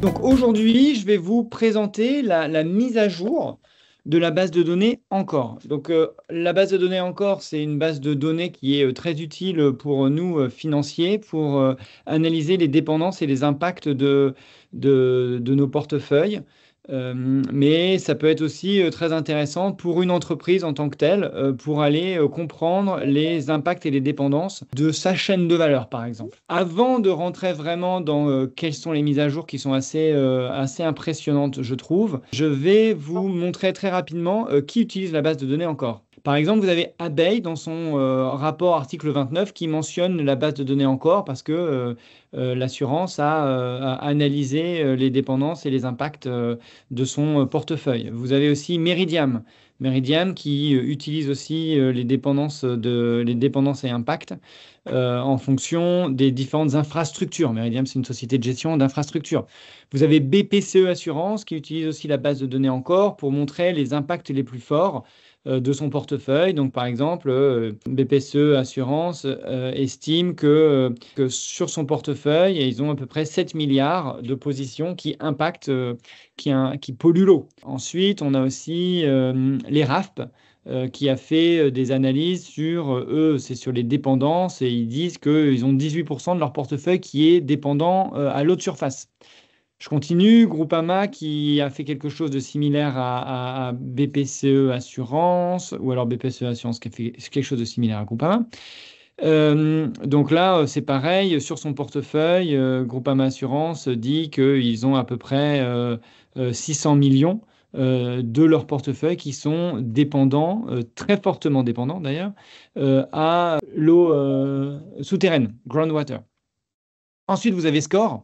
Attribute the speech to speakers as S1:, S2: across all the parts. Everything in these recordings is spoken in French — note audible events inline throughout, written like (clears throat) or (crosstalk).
S1: Donc aujourd'hui, je vais vous présenter la, mise à jour de la base de données Encore. Donc euh, la base de données Encore, c'est une base de données qui est euh, très utile pour nous euh, financiers pour analyser les dépendances et les impacts de nos portefeuilles. Euh, mais ça peut être aussi euh, très intéressant pour une entreprise en tant que telle, euh, pour aller comprendre les impacts et les dépendances de sa chaîne de valeur, par exemple. Avant de rentrer vraiment dans quelles sont les mises à jour qui sont assez impressionnantes, je trouve, je vais vous montrer très rapidement qui utilise la base de données encore. Par exemple, vous avez Abeille dans son euh, rapport article 29 qui mentionne la base de données encore parce que euh, euh, l'assurance a, analysé les dépendances et les impacts de son portefeuille. Vous avez aussi Meridiam. Meridiam qui utilise aussi les dépendances, de, les dépendances et impacts en fonction des différentes infrastructures. Meridiam, c'est une société de gestion d'infrastructures. Vous avez BPCE Assurance qui utilise aussi la base de données encore pour montrer les impacts les plus forts euh, de son portefeuille. Donc, par exemple, euh, BPCE Assurance euh, estime que, sur son portefeuille, ils ont à peu près 7 milliards de positions qui impactent, qui, polluent l'eau. Ensuite, on a aussi les RAFP qui a fait des analyses sur eux, c'est sur les dépendances, et ils disent qu'ils ont 18% de leur portefeuille qui est dépendant à l'eau de surface. Je continue. Groupama qui a fait quelque chose de similaire à, BPCE Assurance, ou alors BPCE Assurance qui a fait quelque chose de similaire à Groupama. Euh, donc là, euh, c'est pareil, sur son portefeuille, euh, Groupama Assurance dit qu'ils ont à peu près 600 millions de leur portefeuille qui sont dépendants, très fortement dépendants d'ailleurs, à l'eau souterraine, groundwater. Ensuite, vous avez Score,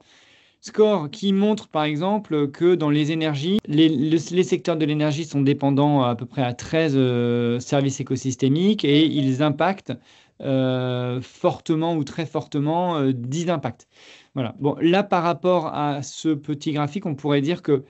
S1: score qui montre par exemple que dans les énergies, les, secteurs de l'énergie sont dépendants à peu près à 13 euh, services écosystémiques et ils impactent euh, fortement ou très fortement 10 euh, impacts. Voilà. Bon, là, par rapport à ce petit graphique, on pourrait dire que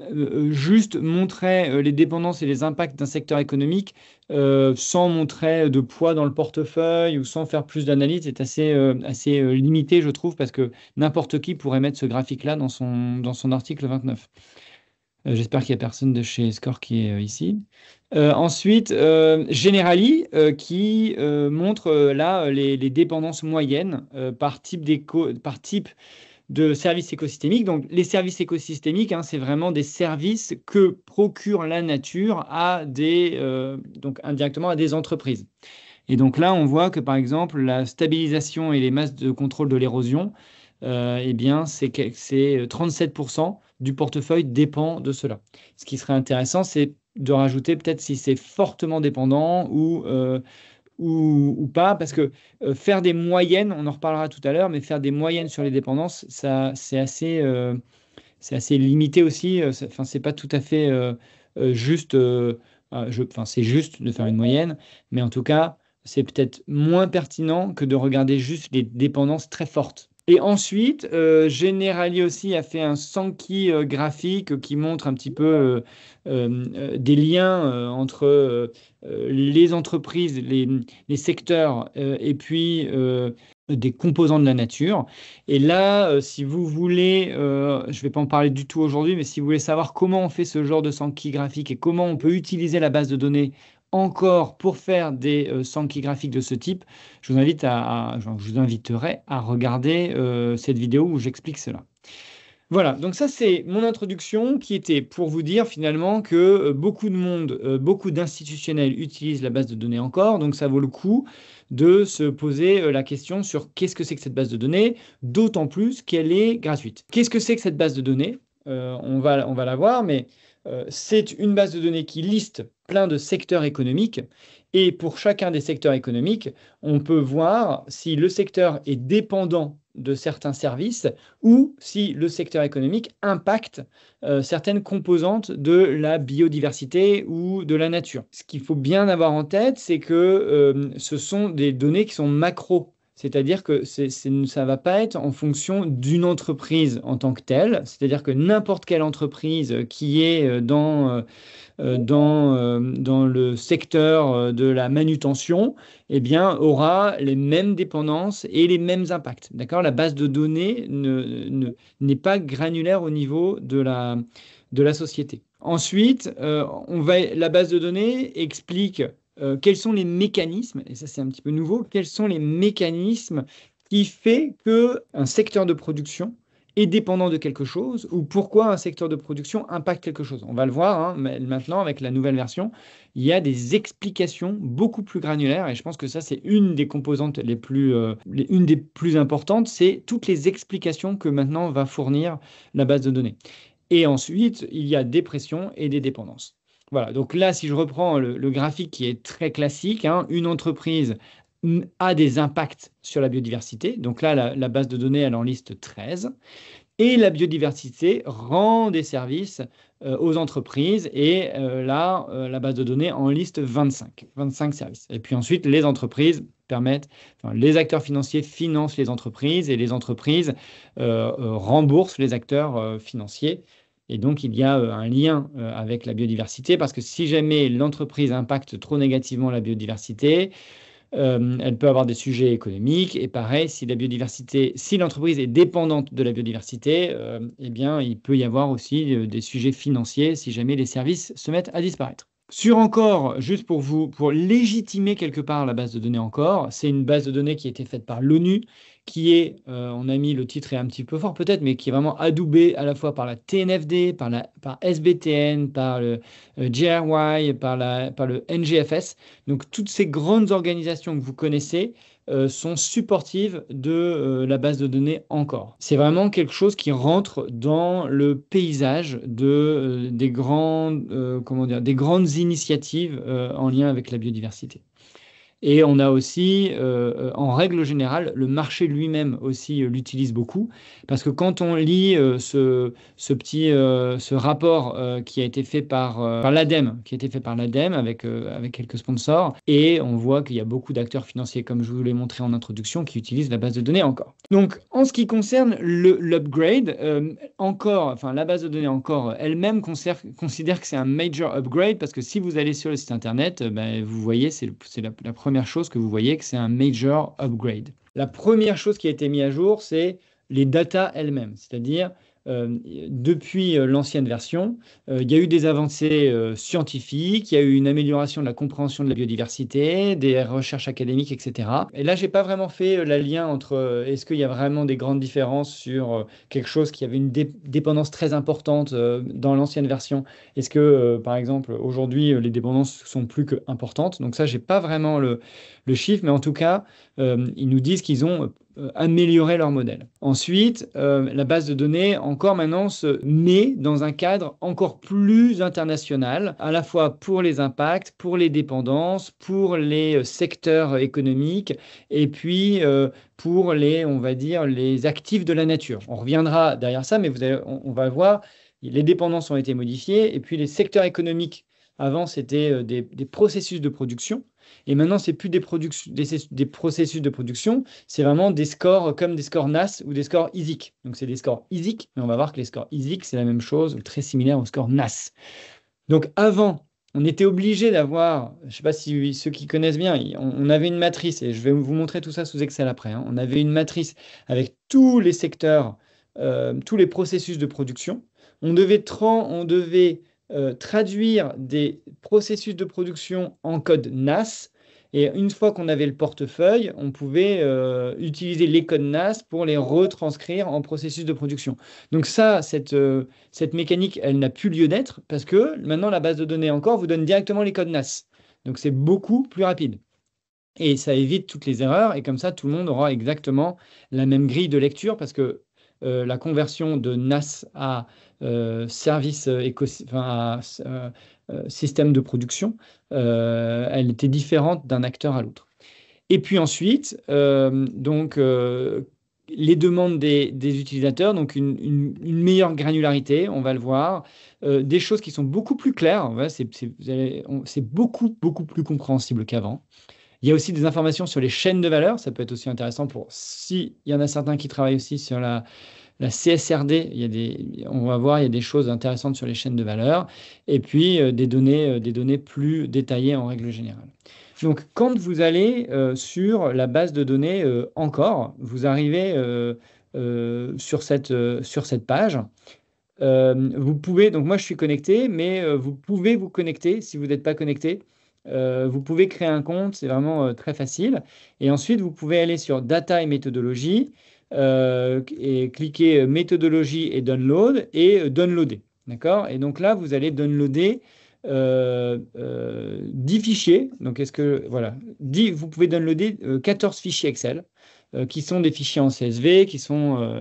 S1: euh, euh, juste montrait euh, les dépendances et les impacts d'un secteur économique sans montrer de poids dans le portefeuille ou sans faire plus d'analyse est assez, assez limité, je trouve, parce que n'importe qui pourrait mettre ce graphique-là dans son, dans son article 29. J'espère qu'il n'y a personne de chez Score qui est ici. ensuite, Generali qui montre là les, dépendances moyennes par type, par type de services écosystémiques. Donc, les services écosystémiques, hein, c'est vraiment des services que procure la nature à des, euh, donc indirectement à des entreprises. Et donc là, on voit que par exemple, la stabilisation et les masses de contrôle de l'érosion, euh, eh bien, c'est 37% euh, du portefeuille dépend de cela. Ce qui serait intéressant, c'est de rajouter peut-être si c'est fortement dépendant ou ou, pas, parce que euh, faire des moyennes, on en reparlera tout à l'heure, mais faire des moyennes sur les dépendances, ça, c'est assez, euh, c'est assez limité aussi. Euh, enfin, c'est pas tout à fait juste. Enfin, c'est juste de faire une moyenne, mais en tout cas, c'est peut-être moins pertinent que de regarder juste les dépendances très fortes. Et ensuite, euh, Generali aussi a fait un Sankey euh, graphique qui montre un petit peu euh, euh, des liens entre les entreprises, les, les secteurs et puis des composants de la nature. Et là, si vous voulez, je ne vais pas en parler du tout aujourd'hui, mais si vous voulez savoir comment on fait ce genre de Sankey graphique et comment on peut utiliser la base de données encore pour faire des euh, graphiques de ce type, je vous, invite à, je vous inviterai à regarder euh, cette vidéo où j'explique cela. Voilà, donc ça c'est mon introduction qui était pour vous dire finalement que euh, beaucoup de monde, euh, beaucoup d'institutionnels utilisent la base de données encore, donc ça vaut le coup de se poser la question sur qu'est-ce que c'est que cette base de données, d'autant plus qu'elle est gratuite. Qu'est-ce que c'est que cette base de données on va, on va la voir, mais euh, c'est une base de données qui liste plein de secteurs économiques. Et pour chacun des secteurs économiques, on peut voir si le secteur est dépendant de certains services ou si le secteur économique impacte euh, certaines composantes de la biodiversité ou de la nature. Ce qu'il faut bien avoir en tête, c'est que euh, ce sont des données qui sont macro c'est-à-dire que ça ne va pas être en fonction d'une entreprise en tant que telle. C'est-à-dire que n'importe quelle entreprise qui est euh, dans, euh, euh, dans, dans le secteur de la manutention eh bien, aura les mêmes dépendances et les mêmes impacts. D'accord La base de données n'est pas granulaire au niveau de la, de la société. Ensuite, on va, la base de données explique euh, quels sont les mécanismes, et ça c'est un petit peu nouveau, quels sont les mécanismes qui fait que un secteur de production est dépendant de quelque chose ou pourquoi un secteur de production impacte quelque chose. On va le voir hein, maintenant avec la nouvelle version. Il y a des explications beaucoup plus granulaires et je pense que ça c'est une des composantes les plus, euh, une des plus importantes, c'est toutes les explications que maintenant va fournir la base de données. Et ensuite, il y a des pressions et des dépendances. Voilà, donc là, si je reprends le, graphique qui est très classique, hein, une entreprise a des impacts sur la biodiversité. Donc là, la, base de données, elle en liste 13. Et la biodiversité rend des services euh, aux entreprises. Et euh, là, euh, la base de données en liste 25, 25 services. Et puis ensuite, les entreprises permettent, les acteurs financiers financent les entreprises et les entreprises remboursent les acteurs financiers et donc, il y a euh, un lien euh, avec la biodiversité, parce que si jamais l'entreprise impacte trop négativement la biodiversité, euh, elle peut avoir des sujets économiques. Et pareil, si la biodiversité, si l'entreprise est dépendante de la biodiversité, eh bien, il peut y avoir aussi des sujets financiers si jamais les services se mettent à disparaître. Sur encore, juste pour vous, pour légitimer quelque part la base de données encore, c'est une base de données qui a été faite par l'ONU, qui est, euh, on a mis le titre est un petit peu fort peut-être, mais qui est vraiment adoubé à la fois par la TNFD, par la par SBTN, par le euh, GRY, par, la, par le NGFS. Donc toutes ces grandes organisations que vous connaissez euh, sont supportives de la base de données encore. C'est vraiment quelque chose qui rentre dans le paysage de, des, grandes, comment dire, des grandes initiatives en lien avec la biodiversité. Et on a aussi, euh, euh, en règle générale, le marché lui-même aussi euh, l'utilise beaucoup. Parce que quand on lit ce, ce, petit ce rapport qui a été fait par, l'ADEM, l'ADEME, qui a été fait par l'ADEME avec, avec quelques sponsors, et on voit qu'il y a beaucoup d'acteurs financiers, comme je vous l'ai montré en introduction, qui utilisent la base de données encore. Donc, en ce qui concerne l'upgrade, encore, enfin, la base de données encore elle-même considère que c'est un major upgrade parce que si vous allez sur le site internet, ben, vous voyez, c'est la première première chose que vous voyez que c'est un major upgrade. La première chose qui a été mise à jour, c'est les data elles-mêmes, c'est-à-dire euh, depuis euh, l'ancienne version, euh, il y a eu des avancées scientifiques, il y a eu une amélioration de la compréhension de la biodiversité, des recherches académiques, etc. Et là, j'ai pas vraiment fait la lien entre est-ce qu'il y a vraiment des grandes différences sur quelque chose qui avait une dépendance très importante dans l'ancienne version. Est-ce que, par exemple, aujourd'hui, les dépendances sont plus que importantes Donc ça, j'ai pas vraiment le le chiffre, mais en tout cas, euh, ils nous disent qu'ils ont euh, amélioré leur modèle. Ensuite, euh, la base de données, encore maintenant, se met dans un cadre encore plus international, à la fois pour les impacts, pour les dépendances, pour les secteurs économiques, et puis pour les, on va dire, les actifs de la nature. On reviendra derrière ça, mais vous on, va voir, les dépendances ont été modifiées, et puis les secteurs économiques avant, c'était des, des, processus de production. Et maintenant, c'est plus des, des, processus de production, c'est vraiment des scores comme des scores NAS ou des scores ISIC. Donc, c'est des scores ISIC, mais on va voir que les scores ISIC, c'est la même chose ou très similaire aux scores NAS. Donc, avant, on était obligé d'avoir, je ne sais pas si ceux qui connaissent bien, on, avait une matrice, et je vais vous montrer tout ça sous Excel après, hein. on avait une matrice avec tous les secteurs, euh, tous les processus de production. On devait, on devait euh, traduire des processus de production en code NAS. Et une fois qu'on avait le portefeuille, on pouvait euh, utiliser les codes NAS pour les retranscrire en processus de production. Donc ça, cette, euh, cette mécanique, elle n'a plus lieu d'être parce que maintenant, la base de données encore vous donne directement les codes NAS. Donc c'est beaucoup plus rapide. Et ça évite toutes les erreurs et comme ça, tout le monde aura exactement la même grille de lecture parce que euh, la conversion de NAS à euh, service euh, système de production, elle était différente d'un acteur à l'autre. Et puis ensuite, donc les demandes des, utilisateurs, donc une, meilleure granularité, on va le voir, des choses qui sont beaucoup plus claires, c'est beaucoup, beaucoup plus compréhensible qu'avant. Il y a aussi des informations sur les chaînes de valeur. Ça peut être aussi intéressant pour s'il y en a certains qui travaillent aussi sur la, la CSRD. Il des, on va voir, il y a des choses intéressantes sur les chaînes de valeur. Et puis euh, des, données, euh, des données plus détaillées en règle générale. Donc, quand vous allez euh, sur la base de données encore, vous arrivez sur, cette, sur cette page. vous pouvez, donc moi je suis connecté, mais vous pouvez vous connecter si vous n'êtes pas connecté. Euh, vous pouvez créer un compte, c'est vraiment euh, très facile. Et ensuite, vous pouvez aller sur Data et méthodologie euh, et cliquer méthodologie et download et downloader. D'accord Et donc là, vous allez downloader 10 fichiers. Donc, est-ce que, voilà, vous pouvez downloader 14 fichiers Excel qui sont des fichiers en CSV, qui sont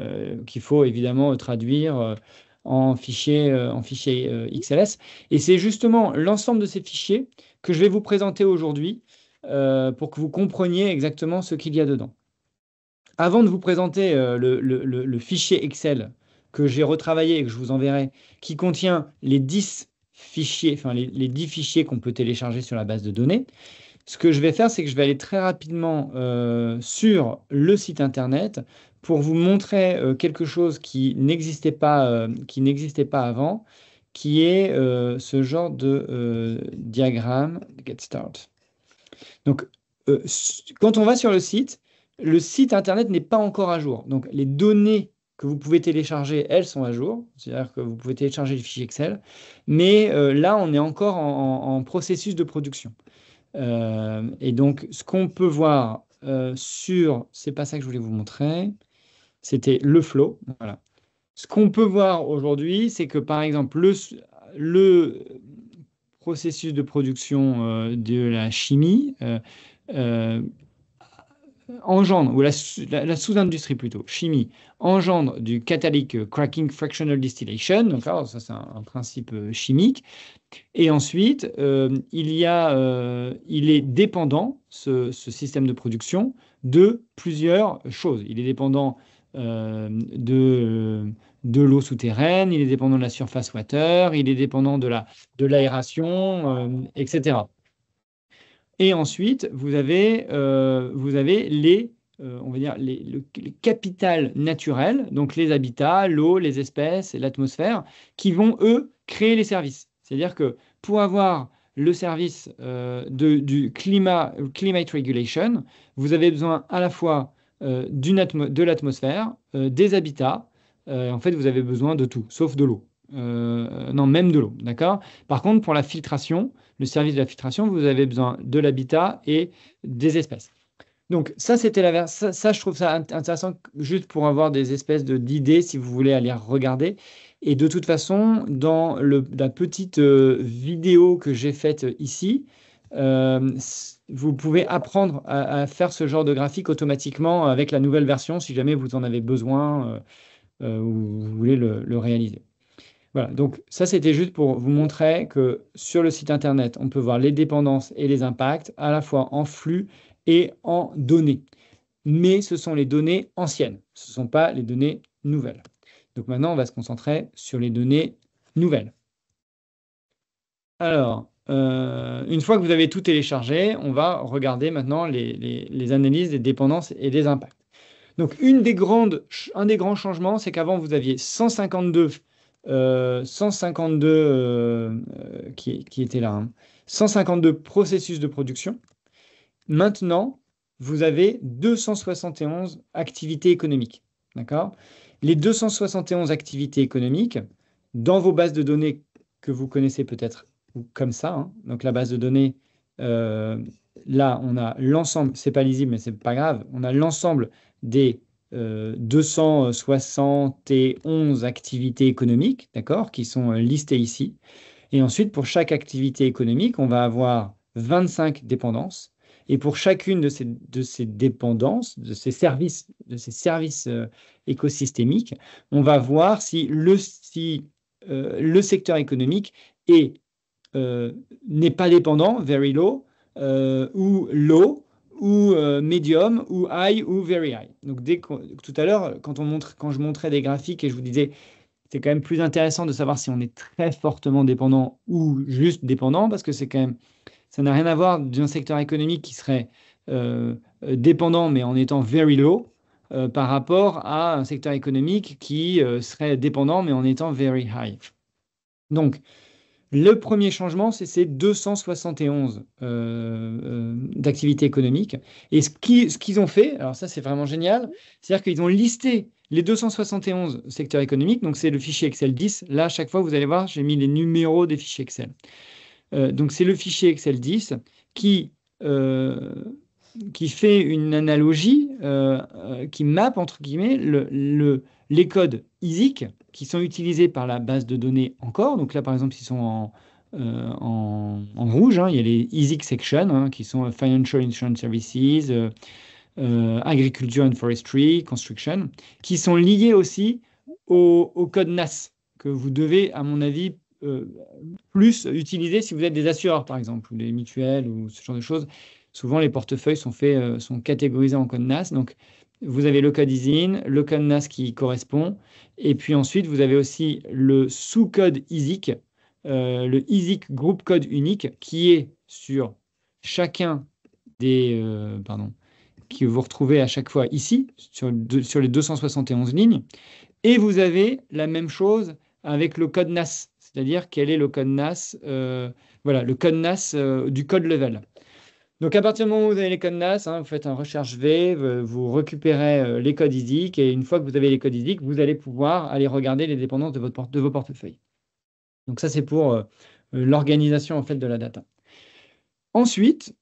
S1: qu'il faut évidemment traduire en fichier, en fichier XLS. Et c'est justement l'ensemble de ces fichiers que je vais vous présenter aujourd'hui euh, pour que vous compreniez exactement ce qu'il y a dedans. Avant de vous présenter euh, le, fichier Excel que j'ai retravaillé et que je vous enverrai, qui contient les 10 fichiers, enfin les, fichiers qu'on peut télécharger sur la base de données, ce que je vais faire, c'est que je vais aller très rapidement euh, sur le site internet pour vous montrer quelque chose qui n'existait pas, qui n'existait pas avant qui est euh, ce genre de euh, diagramme Get Start. Donc, euh, quand on va sur le site, le site internet n'est pas encore à jour. Donc, les données que vous pouvez télécharger, elles sont à jour. C'est-à-dire que vous pouvez télécharger les fichier Excel. Mais là, on est encore en, processus de production. et donc, ce qu'on peut voir sur, Ce n'est pas ça que je voulais vous montrer, c'était le flow. Voilà. Ce qu'on peut voir aujourd'hui, c'est que par exemple, le, processus de production euh, de la chimie euh, euh, engendre, ou la, sous-industrie plutôt, chimie, engendre du catalytic cracking fractional distillation, donc ça c'est un, principe chimique, et ensuite il, y a, il est dépendant, ce, système de production, de plusieurs choses. Il est dépendant euh, de, euh, de l'eau souterraine, il est dépendant de la surface water, il est dépendant de l'aération, la, de euh, etc. Et ensuite, vous avez, vous avez les, on va dire les, le, capital naturel, donc les habitats, l'eau, les espèces, et l'atmosphère, qui vont, eux, créer les services. C'est-à-dire que pour avoir le service du climat, climate regulation, vous avez besoin à la fois euh, de l'atmosphère, euh, des habitats. Euh, en fait, vous avez besoin de tout, sauf de l'eau. non, même de l'eau, d'accord Par contre, pour la filtration, le service de la filtration, vous avez besoin de l'habitat et des espèces. Donc ça, c'était la ça, je trouve ça intéressant juste pour avoir des espèces d'idées si vous voulez aller regarder. Et de toute façon, dans le, la petite vidéo que j'ai faite ici, euh, vous pouvez apprendre à, faire ce genre de graphique automatiquement avec la nouvelle version si jamais vous en avez besoin euh, euh, ou vous voulez le, le, réaliser. Voilà, donc ça c'était juste pour vous montrer que sur le site internet, on peut voir les dépendances et les impacts à la fois en flux et en données. Mais ce sont les données anciennes, ce ne sont pas les données nouvelles. Donc maintenant, on va se concentrer sur les données nouvelles. Alors, euh, une fois que vous avez tout téléchargé, on va regarder maintenant les, les analyses des dépendances et des impacts. Donc, une des grandes, un des grands changements, c'est qu'avant, vous aviez 152, 152 euh, euh, qui, était là, 152 hein. processus de production. Maintenant, vous avez 271 activités économiques. D'accord Les 271 activités économiques, dans vos bases de données que vous connaissez peut-être comme ça. Hein. Donc la base de données, euh, là, on a l'ensemble, c'est pas lisible, mais c'est pas grave, on a l'ensemble des 271 euh, activités économiques, d'accord, qui sont euh, listées ici. Et ensuite, pour chaque activité économique, on va avoir 25 dépendances. Et pour chacune de ces, de ces dépendances, de ces services, de ces services écosystémiques, on va voir si le, si, le secteur économique est euh, n'est pas dépendant, very low, euh, ou low, ou euh, medium ou high ou very high. Donc tout à l'heure, quand, quand je montrais des graphiques et je vous disais, c'est quand même plus intéressant de savoir si on est très fortement dépendant ou juste dépendant, parce que c'est quand même, ça n'a rien à voir d'un secteur économique qui serait dépendant mais en étant very low par rapport à un secteur économique qui serait dépendant mais en étant very high. Donc le premier changement, c'est ces 271 euh, euh, d'activités économiques. Et ce qu'ils ont fait, alors ça c'est vraiment génial, c'est-à-dire qu'ils ont listé les 271 secteurs économiques, donc c'est le fichier Excel 10. Là, à chaque fois, vous allez voir, j'ai mis les numéros des fichiers Excel. Euh, donc c'est le fichier Excel 10 qui qui fait une analogie, euh, euh, qui map » entre guillemets, le, les codes ISIC qui sont utilisés par la base de données encore. Donc là, par exemple, ils sont en, euh, rouge. Hein. il y a les ISIC sections hein, qui sont Financial Insurance Services, Agriculture and Forestry, Construction, qui sont liés aussi au, au code NAS que vous devez, à mon avis, plus utiliser si vous êtes des assureurs, par exemple, ou des mutuelles, ou ce genre de choses souvent les portefeuilles sont, euh, sont catégorisés en code NAS. Donc, vous avez le code ISIN, le code NAS qui correspond, et puis ensuite, vous avez aussi le sous-code ISIC, euh, le ISIC Group Code Unique, qui est sur chacun des... Euh, pardon, Qui vous retrouvez à chaque fois ici, sur, sur les 271 lignes. Et vous avez la même chose avec le code NAS, c'est-à-dire quel est le code NAS, voilà, le code NAS du code level. Donc, à partir du moment où vous avez les codes NAS, hein, vous faites un recherche V, euh, vous récupérez euh, les codes ISIC et une fois que vous avez les codes ISIC, vous allez pouvoir aller regarder les dépendances de, votre de vos portefeuilles. Donc, ça, c'est pour euh, l'organisation en fait, de la data. Ensuite,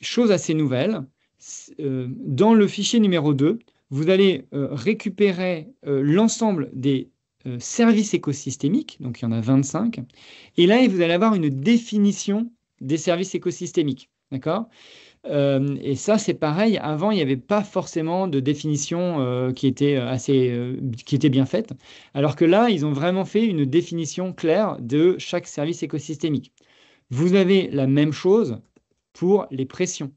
S1: chose assez nouvelle, dans le fichier numéro 2, vous allez récupérer l'ensemble des services écosystémiques, donc il y en a 25, et là, vous allez avoir une définition des services écosystémiques. D'accord euh, Et ça, c'est pareil. Avant, il n'y avait pas forcément de définition euh, qui, était euh, assez, qui était bien faite. Alors que là, ils ont vraiment fait une définition claire de chaque service écosystémique. Vous avez la même chose pour les pressions.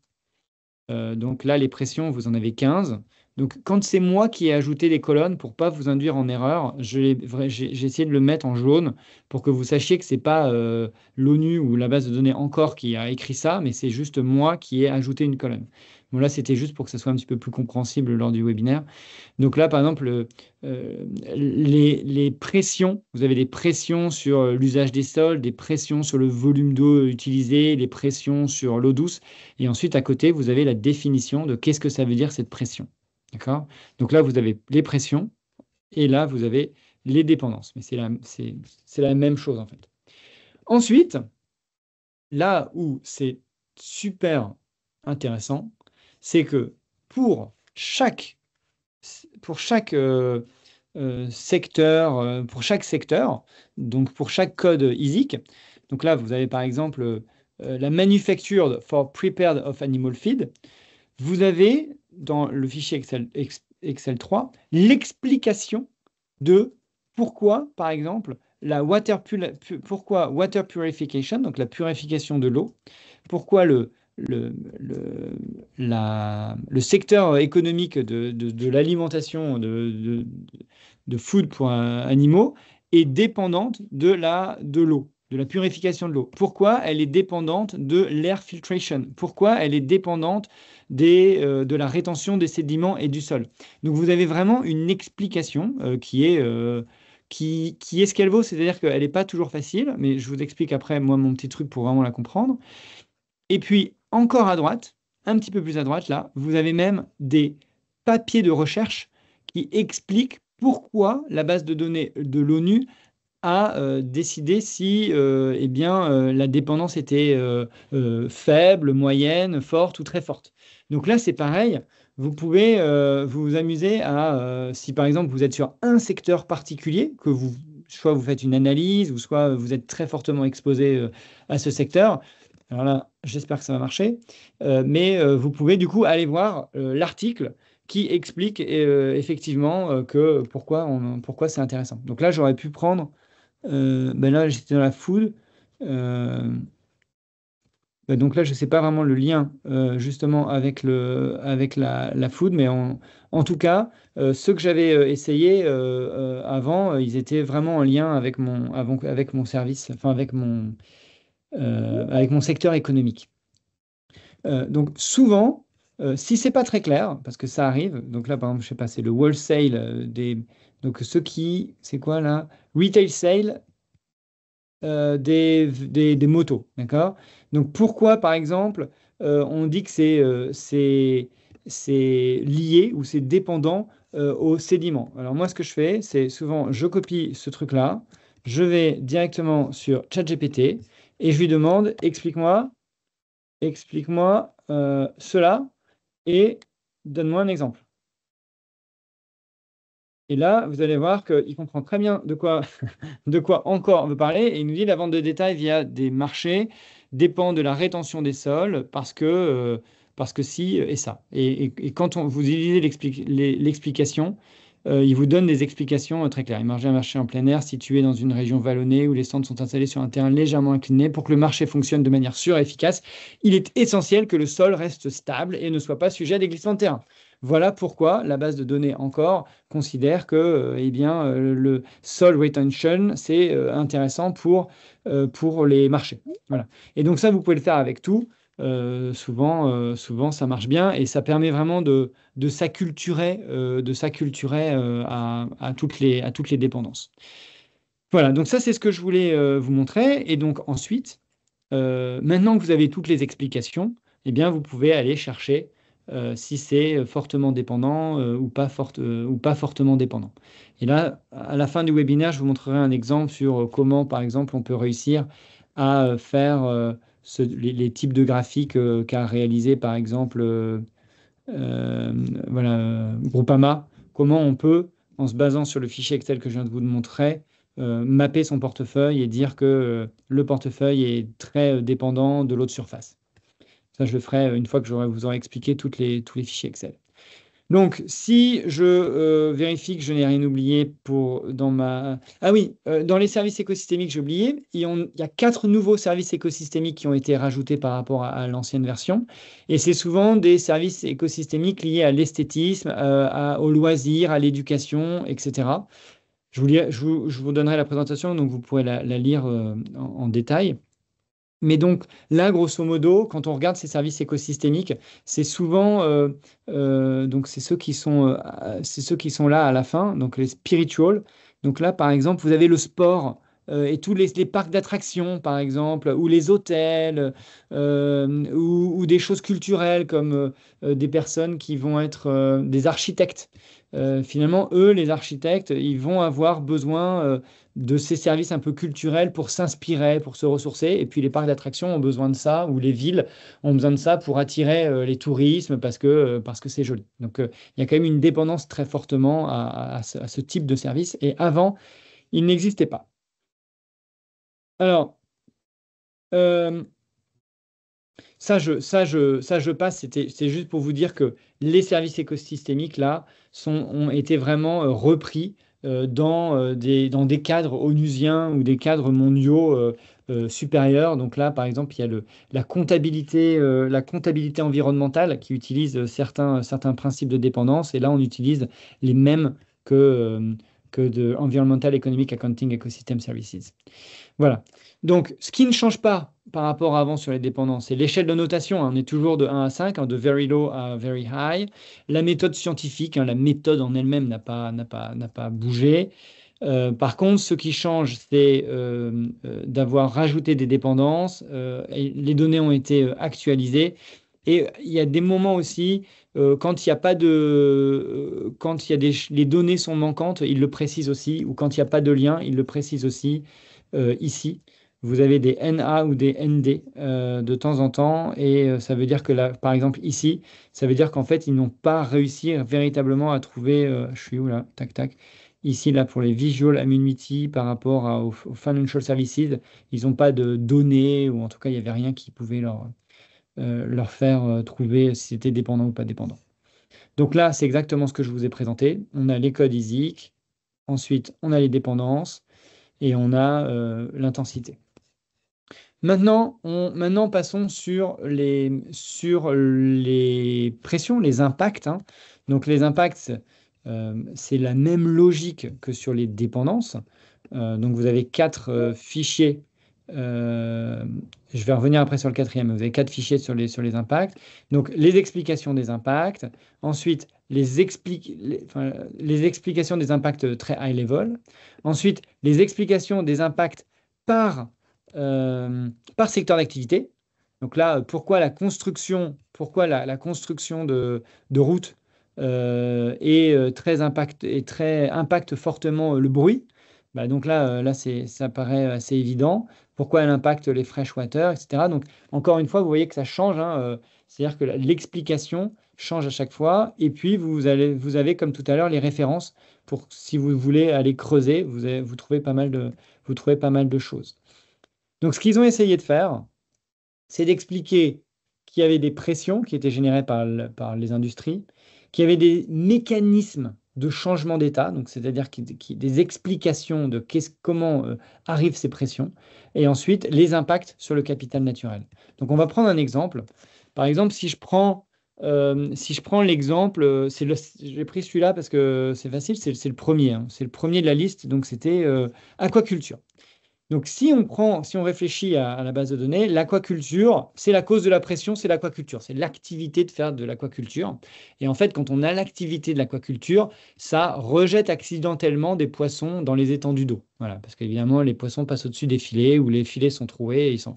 S1: donc là, les pressions, vous en avez 15. Donc, quand c'est moi qui ai ajouté des colonnes pour pas vous induire en erreur, j'ai essayé de le mettre en jaune pour que vous sachiez que c'est pas euh, l'ONU ou la base de données encore qui a écrit ça, mais c'est juste moi qui ai ajouté une colonne. Bon, là, c'était juste pour que ça soit un petit peu plus compréhensible lors du webinaire. Donc là, par exemple, euh, les, les, pressions, vous avez des pressions sur euh, l'usage des sols, des pressions sur le volume d'eau utilisé, des pressions sur l'eau douce. Et ensuite, à côté, vous avez la définition de qu'est-ce que ça veut dire cette pression. D'accord Donc là, vous avez les pressions et là, vous avez les dépendances. Mais c'est la, la, même chose en fait. Ensuite, là où c'est super intéressant, c'est que pour chaque, pour chaque euh, euh, secteur, euh, pour chaque secteur, donc pour chaque code ISIC, donc là, vous avez par exemple la manufacture for prepared of animal feed, vous avez dans le fichier Excel, 3 l'explication de pourquoi, par exemple, la water, pourquoi water purification, donc la purification de l'eau, pourquoi le, secteur économique de, l'alimentation de, de, food pour animaux est dépendante de l'eau de la purification de l'eau. Pourquoi elle est dépendante de l'air filtration Pourquoi elle est dépendante des, euh, de la rétention des sédiments et du sol Donc vous avez vraiment une explication euh, qui est... Euh, qui, qui, est ce qu'elle vaut, c'est-à-dire qu'elle n'est pas toujours facile, mais je vous explique après, moi, mon petit truc pour vraiment la comprendre. Et puis, encore à droite, un petit peu plus à droite, là, vous avez même des papiers de recherche qui expliquent pourquoi la base de données de l'ONU à euh, décider si euh, eh bien, euh, la dépendance était faible, moyenne, forte ou très forte. Donc là, c'est pareil. Vous pouvez vous amuser à, si par exemple vous êtes sur un secteur particulier, que vous, soit vous faites une analyse, ou soit vous êtes très fortement exposé à ce secteur, alors là, j'espère que ça va marcher. mais vous pouvez du coup aller voir l'article qui explique effectivement que pourquoi, pourquoi c'est intéressant. Donc là, j'aurais pu prendre euh, ben là, j'étais dans la food. Euh, ben donc là, je ne sais pas vraiment le lien euh, justement avec, le, avec la, la food, mais en, en tout cas, ceux que j'avais essayé avant, ils étaient vraiment en lien avec mon, avec mon service, enfin avec mon, avec mon secteur économique. donc souvent, si si c'est pas très clair, parce que ça arrive, donc là par exemple, je sais pas, c'est le wholesale des, donc, ce qui, c'est quoi là Retail sale euh, des, motos. D'accord Donc, pourquoi, par exemple, euh, on dit que euh, c'est, lié ou c'est dépendant au sédiment Alors, moi, ce que je fais, c'est souvent, je copie ce truc-là, je vais directement sur ChatGPT et je lui demande explique-moi, explique-moi cela et donne-moi un exemple. Et là, vous allez voir qu'il comprend très bien de quoi, (laughs) de quoi encore on veut parler. Et il nous dit la vente de détail via des marchés dépend de la rétention des sols parce que, euh, parce que si et ça. Et, quand on, vous lisez l'explication, euh, il vous donne des explications euh, très claires. Il un marché en plein air situé dans une région vallonnée où les centres sont installés sur un terrain légèrement incliné. Pour que le marché fonctionne de manière sûre et efficace, il est essentiel que le sol reste stable et ne soit pas sujet à des glissements de terrain. Voilà pourquoi la base de données encore considère que euh, eh bien, euh, le sol retention, c'est euh, intéressant pour, pour les marchés. Voilà. Et donc ça, vous pouvez le faire avec tout. souvent, souvent, ça marche bien et ça permet vraiment de, de s'acculturer, de s'acculturer à, à, toutes les, à toutes les dépendances. Voilà, donc ça, c'est ce que je voulais vous montrer. Et donc ensuite, maintenant que vous avez toutes les explications, eh bien, vous pouvez aller chercher euh, si c'est fortement dépendant euh, ou, pas euh, ou pas fortement dépendant. Et là, à la fin du webinaire, je vous montrerai un exemple sur comment, par exemple, on peut réussir à faire les, types de graphiques qu'a réalisé, par exemple, voilà, Groupama. Comment on peut, en se basant sur le fichier Excel que je viens de vous montrer, mapper son portefeuille et dire que le portefeuille est très dépendant de l'autre surface. Ça, je le ferai euh, une fois que j'aurai vous aurai expliqué toutes les, tous les fichiers Excel. Donc, si je euh, vérifie que je n'ai rien oublié pour, dans ma... Ah oui, euh, dans les services écosystémiques, j'ai oublié. Il y a quatre nouveaux services écosystémiques qui ont été rajoutés par rapport à, l'ancienne version. Et c'est souvent des services écosystémiques liés à l'esthétisme, euh, au loisir, à l'éducation, etc. Je vous, je, vous, donnerai la présentation, donc vous pourrez la, lire en détail. Mais donc là, grosso modo, quand on regarde ces services écosystémiques, c'est souvent euh, euh, donc euh, c'est ceux qui sont là à la fin, donc les spirituals. Donc là, par exemple, vous avez le sport et tous les, parcs d'attractions, par exemple, ou les hôtels, ou, des choses culturelles comme des personnes qui vont être des architectes, euh, finalement, eux, les architectes, ils vont avoir besoin euh, de ces services un peu culturels pour s'inspirer, pour se ressourcer. Et puis les parcs d'attractions ont besoin de ça, ou les villes ont besoin de ça pour attirer euh, les touristes parce que parce que c'est joli. Donc il y a quand même une dépendance très fortement à, ce, à ce, type de service. Et avant, il n'existait pas. Alors, ça, je, ça, je, ça, je passe. C'est juste pour vous dire que les services écosystémiques, là, sont, ont été vraiment euh, repris euh, dans, euh, des, dans des cadres onusiens ou des cadres mondiaux supérieurs. Donc là, par exemple, il y a le, la, comptabilité, la comptabilité environnementale qui utilise certains, certains principes de dépendance. Et là, on utilise les mêmes que que de Environmental Economic Accounting Ecosystem Services. Voilà. Donc, ce qui ne change pas par rapport à avant sur les dépendances, c'est l'échelle de notation. Hein. on est toujours de 1 à 5, hein, de very low à very high. La méthode scientifique, hein, la méthode en elle-même n'a pas, pas, pas bougé. Euh, par contre, ce qui change, c'est euh, euh, d'avoir rajouté des dépendances. Et les données ont été actualisées et il y a des moments aussi, euh, quand il a pas de. Euh, quand il y a des, les données sont manquantes, il le précise aussi, ou quand il n'y a pas de lien, il le précise aussi euh, ici. Vous avez des NA ou des ND de temps en temps, et ça veut dire que là, par exemple, ici, ça veut dire qu'en fait, ils n'ont pas réussi véritablement à trouver. je suis où là Tac, tac ici là pour les visual amenities par rapport à, aux, aux, financial services, ils n'ont pas de données ou en tout cas il n'y avait rien qui pouvait leur, euh, leur faire euh, trouver si c'était dépendant ou pas dépendant. Donc là, c'est exactement ce que je vous ai présenté. On a les codes ISIC, ensuite on a les dépendances et on a euh, l'intensité. Maintenant, maintenant, passons sur les, sur les pressions, les impacts. Hein. Donc les impacts, c'est la même logique que sur les dépendances. donc vous avez quatre fichiers euh, je vais revenir après sur le quatrième. Vous avez quatre fichiers sur les, sur les impacts. Donc, les explications des impacts. Ensuite, les, explications des impacts très high level. Ensuite, les explications des impacts par, euh, par secteur d'activité. Donc là, pourquoi la construction, pourquoi la, construction de, de routes euh, est très impact, est très impacte fortement le bruit. Bah donc là, là ça paraît assez évident pourquoi elle impacte les freshwater, etc. Donc, encore une fois, vous voyez que ça change. Hein, euh, c'est-à-dire que l'explication change à chaque fois. Et puis, vous, allez, vous avez, comme tout à l'heure, les références pour, si vous voulez aller creuser, vous, trouvez pas mal de, vous trouvez pas mal de choses. Donc, ce qu'ils ont essayé de faire, c'est d'expliquer qu'il y avait des pressions qui étaient générées par, par les industries, qu'il y avait des mécanismes de changement d'état, donc c'est-à-dire qui, des explications de comment euh, arrivent ces pressions, et ensuite les impacts sur le capital naturel. Donc on va prendre un exemple. Par exemple, si je prends, euh, si je prends l'exemple, euh, c'est j'ai pris celui-là parce que c'est facile, c'est, le premier, hein. c'est le premier de la liste, donc c'était aquaculture. Donc, si on prend, si on réfléchit à, la base de données, l'aquaculture, c'est la cause de la pression, c'est l'aquaculture, c'est l'activité de faire de l'aquaculture. Et en fait, quand on a l'activité de l'aquaculture, ça rejette accidentellement des poissons dans les étendues d'eau. Voilà, parce qu'évidemment, les poissons passent au-dessus des filets ou les filets sont troués ils sont.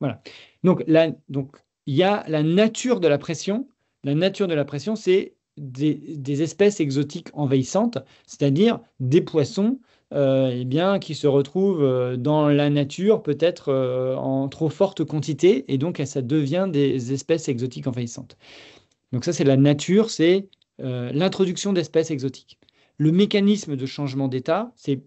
S1: Voilà. Donc, donc il y a la nature de la pression. La nature de la pression, c'est des, des espèces exotiques envahissantes, c'est-à-dire des poissons euh, eh bien, qui se retrouvent euh, dans la nature, peut-être euh, en trop forte quantité, et donc ça devient des espèces exotiques envahissantes. Donc ça, c'est la nature, c'est l'introduction d'espèces exotiques. Le mécanisme de changement d'état, c'est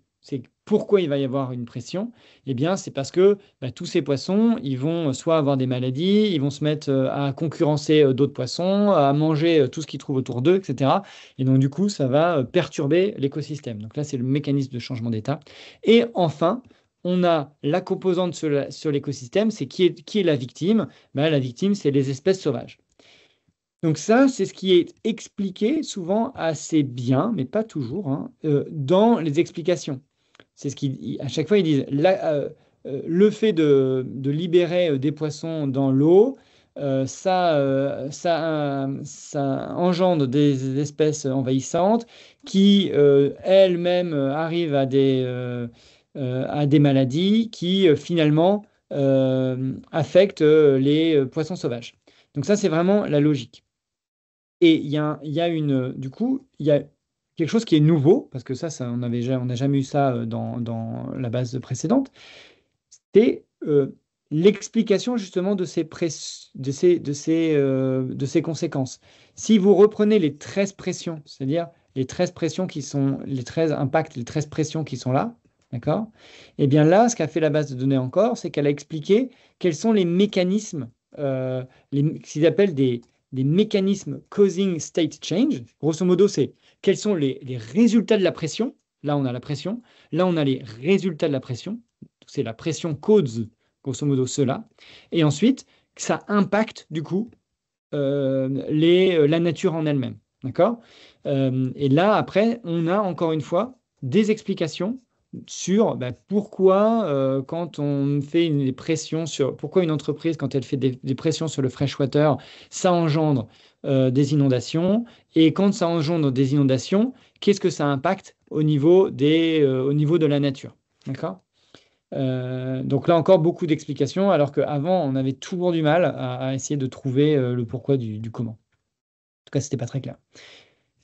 S1: pourquoi il va y avoir une pression Eh bien, c'est parce que bah, tous ces poissons, ils vont euh, soit avoir des maladies, ils vont se mettre euh, à concurrencer euh, d'autres poissons, à manger tout ce qu'ils trouvent autour d'eux, etc. Et donc, du coup, ça va perturber l'écosystème. Donc là, c'est le mécanisme de changement d'état. Et enfin, on a la composante sur l'écosystème, c'est qui est, la victime bah, La victime, c'est les espèces sauvages. Donc ça, c'est ce qui est expliqué souvent assez bien, mais pas toujours, hein, dans les explications. C'est ce qu'ils, à chaque fois, ils disent euh, euh, le fait de, libérer euh, des poissons dans l'eau, ça, engendre des espèces envahissantes qui elles-mêmes arrivent à des, à des maladies qui finalement affectent les poissons sauvages. Donc ça, c'est vraiment la logique. Et il y a, y a, une, du coup, il y a quelque chose qui est nouveau, parce que ça, ça on n'a jamais eu ça euh, dans, dans la base précédente, c'était euh, l'explication justement de ces, de ces, de ces, euh, de ces conséquences. Si vous reprenez les 13 pressions, c'est-à-dire les 13 pressions qui sont, les 13 impacts, les 13 pressions qui sont là, d'accord Eh bien là, ce qu'a fait la base de données encore, c'est qu'elle a expliqué quels sont les mécanismes, les, ce qu'ils appellent des, des mécanismes causing state change. Grosso modo, c'est quels sont les, résultats de la pression. Là, on a la pression. Là, on a les résultats de la pression. C'est la pression cause, grosso modo, cela. Et ensuite, ça impacte, du coup, euh, les, euh, la nature en elle-même. D'accord euh, Et là, après, on a encore une fois des explications sur bah, pourquoi euh, quand on fait une pression sur pourquoi une entreprise quand elle fait des, pressions sur le freshwater ça engendre euh, des inondations et quand ça engendre des inondations qu'est-ce que ça impacte au niveau des euh, au niveau de la nature d'accord donc là encore beaucoup d'explications alors qu'avant on avait toujours du mal à, essayer de trouver le pourquoi du, comment en tout cas c'était pas très clair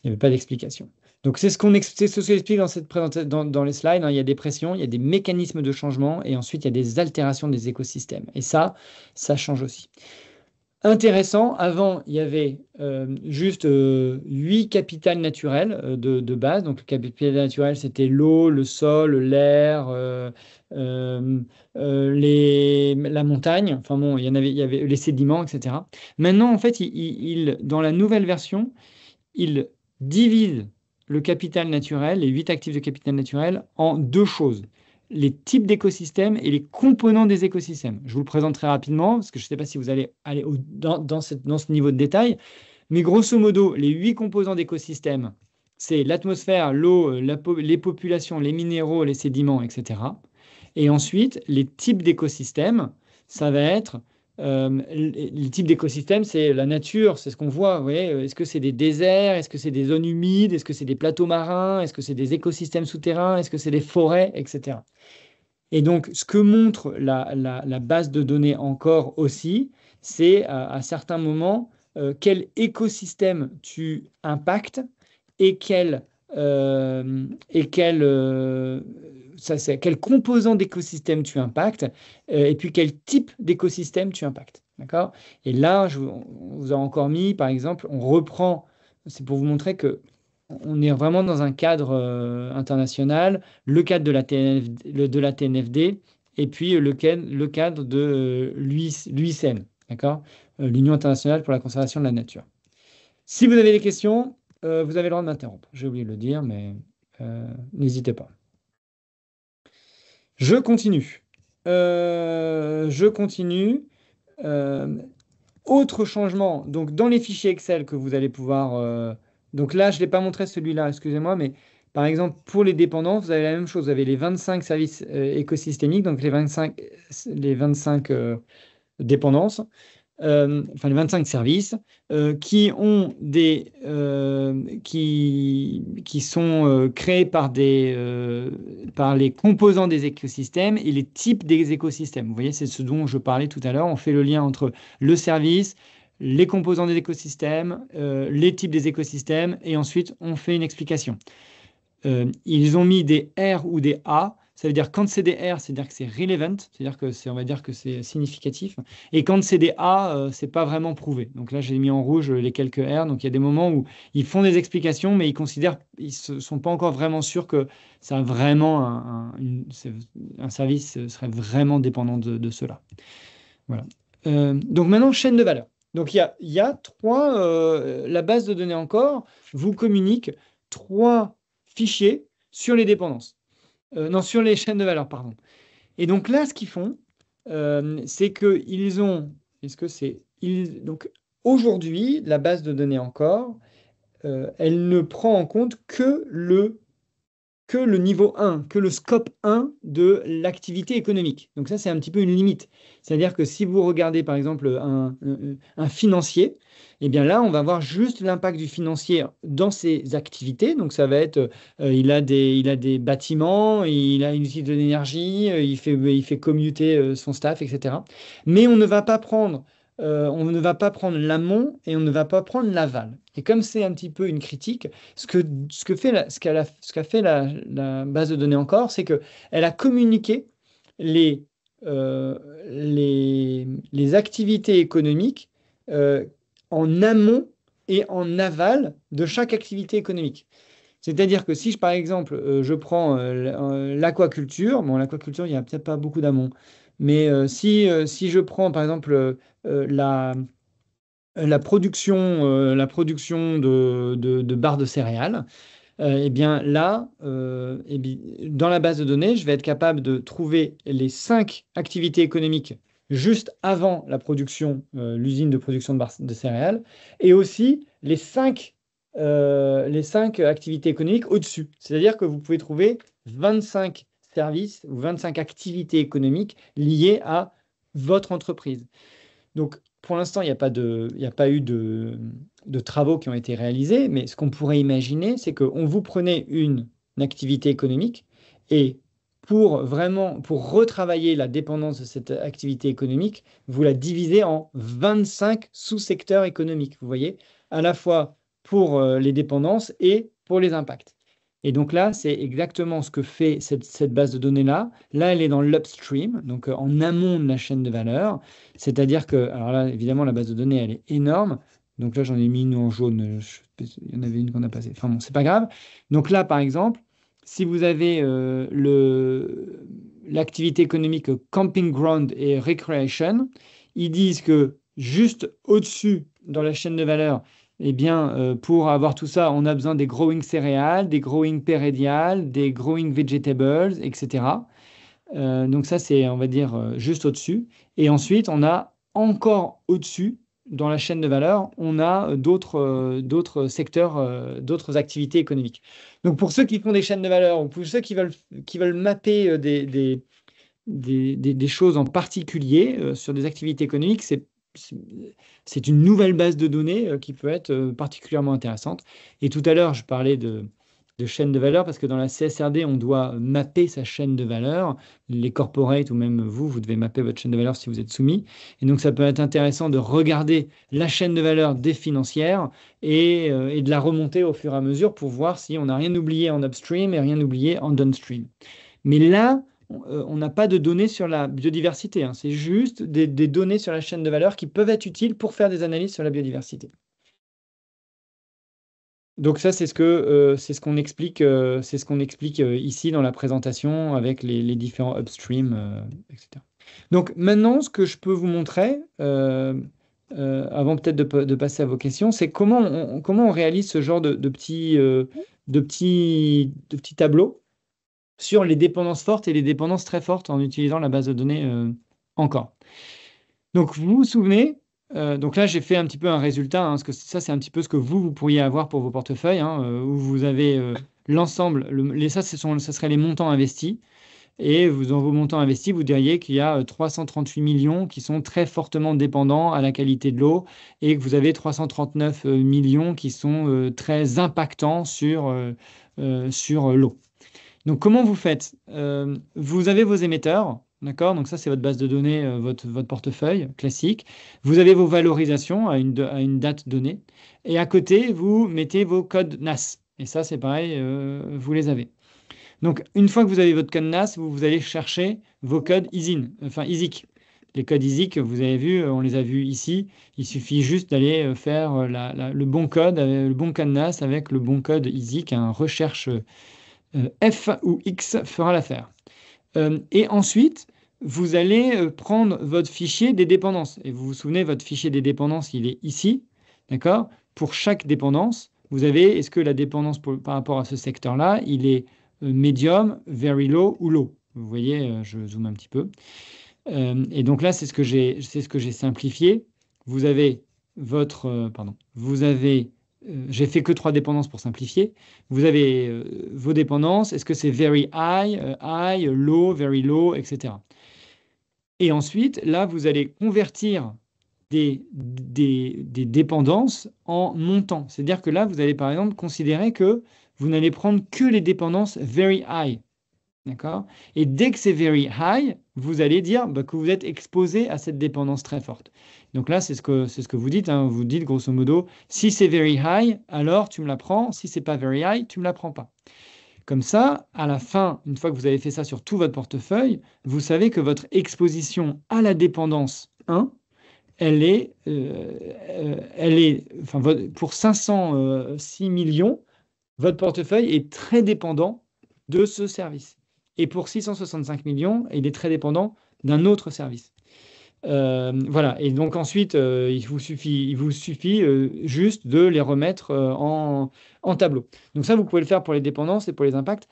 S1: il n'y avait pas d'explication donc c'est ce qu'on explique, ce explique dans, cette présentation dans, les slides. Hein. Il y a des pressions, il y a des mécanismes de changement et ensuite il y a des altérations des écosystèmes. Et ça, ça change aussi. Intéressant, avant il y avait euh, juste euh, huit capitales naturelles euh, de, base. Donc le capital naturel c'était l'eau, le sol, l'air, la montagne. Enfin bon, il y en avait, il y avait les sédiments, etc. Maintenant en fait, il, dans la nouvelle version, il divise le capital naturel, les huit actifs de capital naturel, en deux choses les types d'écosystèmes et les composants des écosystèmes. Je vous le présente très rapidement, parce que je ne sais pas si vous allez aller dans, cette, dans, ce niveau de détail, mais grosso modo, les huit composants d'écosystèmes, c'est l'atmosphère, l'eau, les populations, les minéraux, les sédiments, etc. Et ensuite, les types d'écosystèmes, ça va être euh, le type d'écosystème, c'est la nature, c'est ce qu'on voit. Est-ce que c'est des déserts Est-ce que c'est des zones humides Est-ce que c'est des plateaux marins Est-ce que c'est des écosystèmes souterrains Est-ce que c'est des forêts Etc. Et donc, ce que montre la, base de données encore aussi, c'est à, certains moments euh, quel écosystème tu impactes et quel, euh, et quel ça c'est quel composant d'écosystème tu impactes euh, et puis quel type d'écosystème tu impactes. D'accord Et là, je vous, on vous a encore mis, par exemple, on reprend, c'est pour vous montrer que on est vraiment dans un cadre euh, international, le cadre de la, de la TNFD et puis le, cadre de euh, l'UICN, d'accord L'Union internationale pour la conservation de la nature. Si vous avez des questions, vous avez le droit de m'interrompre. J'ai oublié de le dire, mais n'hésitez pas. Je continue. Euh, je continue. Euh, autre changement, donc dans les fichiers Excel que vous allez pouvoir. Euh, donc là, je ne l'ai pas montré celui-là, excusez-moi, mais par exemple, pour les dépendances, vous avez la même chose. Vous avez les 25 services écosystémiques, donc les 25, les 25 dépendances. Euh, enfin les 25 services, euh, qui ont des, euh, qui, qui sont créés par des, par les composants des écosystèmes et les types des écosystèmes. Vous voyez, c'est ce dont je parlais tout à l'heure. On fait le lien entre le service, les composants des écosystèmes, les types des écosystèmes, et ensuite on fait une explication. ils ont mis des R ou des A ça veut dire quand c'est des R, c'est-à-dire que c'est relevant, c'est-à-dire que c'est, on va dire que c'est significatif. Et quand c'est des A, euh, c'est pas vraiment prouvé. Donc là, j'ai mis en rouge euh, les quelques R. Donc il y a des moments où ils font des explications, mais ils considèrent, ils ne sont pas encore vraiment sûrs que ça vraiment un, service euh, serait vraiment dépendant de, cela. Voilà. donc maintenant, chaîne de valeur. Donc il y a, trois, la base de données encore vous communique trois fichiers sur les dépendances. Euh, non, sur les chaînes de valeur, pardon. Et donc là, ce qu'ils font, euh, c'est qu'ils ont. Est-ce que c'est. donc aujourd'hui, la base de données encore, euh, elle ne prend en compte que le que le niveau 1, que le scope 1 de l'activité économique. Donc ça, c'est un petit peu une limite. C'est-à-dire que si vous regardez, par exemple, un, financier, eh bien là, on va voir juste l'impact du financier dans ses activités. Donc ça va être, euh, il, a des, il a des bâtiments, il a une usine d'énergie, euh, il fait, il fait commuter euh, son staff, etc. Mais on ne va pas prendre euh, on ne va pas prendre l'amont et on ne va pas prendre l'aval. Et comme c'est un petit peu une critique, ce que, fait, ce qu'a, fait la, base de données encore, c'est qu'elle a communiqué les, euh, activités économiques euh, en amont et en aval de chaque activité économique. C'est-à-dire que si, par exemple, je prends l'aquaculture, bon, l'aquaculture, il n'y a peut-être pas beaucoup d'amont, mais euh, si, euh, si je prends par exemple euh, la, la production, la production de, de, barres de céréales, eh bien là, eh dans la base de données, je vais être capable de trouver les cinq activités économiques juste avant la production, l'usine de production de barres de céréales, et aussi les cinq les cinq activités économiques au-dessus. C'est-à-dire que vous pouvez trouver 25 services ou 25 activités économiques liées à votre entreprise. Donc, pour l'instant, il n'y a, pas a pas eu de, travaux qui ont été réalisés, mais ce qu'on pourrait imaginer, c'est qu'on vous prenait une, activité économique et pour vraiment pour retravailler la dépendance de cette activité économique, vous la divisez en 25 sous-secteurs économiques, vous voyez, à la fois pour euh, les dépendances et pour les impacts. Et donc là, c'est exactement ce que fait cette, base de données-là. Là, elle est dans l'upstream, donc euh, en amont de la chaîne de valeur. C'est-à-dire que, alors là, évidemment, la base de données, elle est énorme. Donc là, j'en ai mis une en jaune. Euh, il y en avait une qu'on a passée. Enfin bon, c'est pas grave. Donc là, par exemple, si vous avez euh, le l'activité économique Camping Ground et Recreation, ils disent que juste au-dessus, dans la chaîne de valeur, eh bien, euh, pour avoir tout ça, on a besoin des growing céréales, des growing péridiales, des growing vegetables, etc. Euh, donc ça, c'est, on va dire, euh, juste au-dessus. Et ensuite, on a encore au-dessus, dans la chaîne de valeur, on a d'autres secteurs, d'autres activités économiques. Donc pour ceux qui font des chaînes de valeur ou pour ceux qui veulent, qui veulent mapper des, des, des, des choses en particulier sur des activités économiques, c'est c'est une nouvelle base de données euh, qui peut être euh, particulièrement intéressante. Et tout à l'heure, je parlais de, de chaîne de valeur parce que dans la CSRD, on doit mapper sa chaîne de valeur. Les corporates ou même vous, vous devez mapper votre chaîne de valeur si vous êtes soumis. Et donc, ça peut être intéressant de regarder la chaîne de valeur des financières et, euh, et de la remonter au fur et à mesure pour voir si on n'a rien oublié en upstream et rien oublié en downstream. Mais là, euh, on n'a pas de données sur la biodiversité. Hein. C'est juste des, données sur la chaîne de valeur qui peuvent être utiles pour faire des analyses sur la biodiversité. Donc ça, c'est ce euh, qu'on explique, euh, ici dans la présentation avec les, différents upstream, etc. Donc maintenant, ce que je peux vous montrer, avant peut-être de, passer à vos questions, c'est comment on, réalise ce genre de petits tableaux sur les dépendances fortes et les dépendances très fortes en utilisant la base de données euh, encore. Donc, vous vous souvenez, euh, donc là, j'ai fait un petit peu un résultat, hein, parce que ça, c'est un petit peu ce que vous, vous pourriez avoir pour vos portefeuilles, hein, euh, où vous avez l'ensemble, ça, ce, sont, ça serait les montants investis. Et vous, dans vos montants investis, vous diriez qu'il y a 338 millions qui sont très fortement dépendants à la qualité de l'eau et que vous avez 339 millions qui sont très impactants sur, sur l'eau. Donc, comment vous faites euh, Vous avez vos émetteurs, d'accord Donc, ça, c'est votre base de données, euh, votre, votre, portefeuille classique. Vous avez vos valorisations à une, date donnée. Et à côté, vous mettez vos codes NAS. Et ça, c'est pareil, euh, vous les avez. Donc, une fois que vous avez votre code NAS, vous, allez chercher vos codes ISIN, enfin ISIC. Les codes ISIC, vous avez vu, on les a vus ici. Il suffit juste d'aller faire le bon code, le bon code NAS avec le bon code ISIC, un hein, recherche euh, F ou X fera l'affaire. Euh, et ensuite, vous allez euh, prendre votre fichier des dépendances. Et vous vous souvenez, votre fichier des dépendances, il est ici. D'accord Pour chaque dépendance, vous avez, est-ce que la dépendance par rapport à ce secteur-là, il est medium, very low ou low Vous voyez, je zoome un petit peu. et donc là, c'est ce que j'ai simplifié. Vous avez votre, pardon, vous avez euh, j'ai fait que trois dépendances pour simplifier. Vous avez euh, vos dépendances. Est-ce que c'est very high, euh, high, low, very low, etc. Et ensuite, là, vous allez convertir des, des dépendances en montants. C'est-à-dire que là, vous allez par exemple considérer que vous n'allez prendre que les dépendances very high. D'accord Et dès que c'est very high, vous allez dire bah, que vous êtes exposé à cette dépendance très forte. Donc là, c'est ce que, c'est ce que vous dites. Hein. Vous dites grosso modo, si c'est very high, alors tu me la prends. Si c'est pas very high, tu me la prends pas. Comme ça, à la fin, une fois que vous avez fait ça sur tout votre portefeuille, vous savez que votre exposition à la dépendance 1, elle est, euh, elle est enfin, pour 506 euh, millions, votre portefeuille est très dépendant de ce service et pour 665 millions, il est très dépendant d'un autre service. Euh, voilà, et donc ensuite, euh, il vous suffit, il vous suffit euh, juste de les remettre en, tableau. Donc ça, vous pouvez le faire pour les dépendances et pour les impacts.